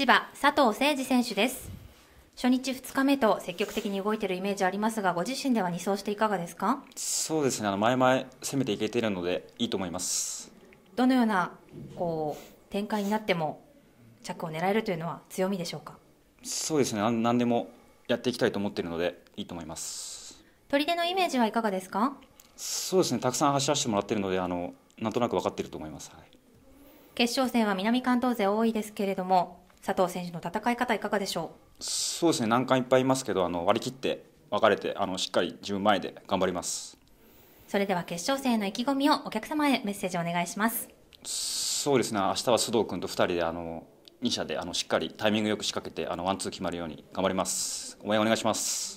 千葉佐藤誠二選手です初日2日目と積極的に動いているイメージありますがご自身では2走していかがですかそうですねあの前々攻めていけているのでいいと思いますどのようなこう展開になっても着を狙えるというのは強みでしょうかそうですね何でもやっていきたいと思っているのでいいと思います砦のイメージはいかがですかそうですねたくさん走らせてもらっているのであのなんとなく分かっていると思います、はい、決勝戦は南関東勢多いですけれども佐藤選手の戦い方、いかがでしょうそうですね、難関いっぱいいますけど、あの割り切って分かれて、あのしっかり自分前で頑張ります。それでは決勝戦の意気込みをお客様へメッセージをお願いします。そうですね、明日は須藤君と2人であの2社であのしっかりタイミングよく仕掛けてあのワンツー決まるように頑張ります。応援お願いします。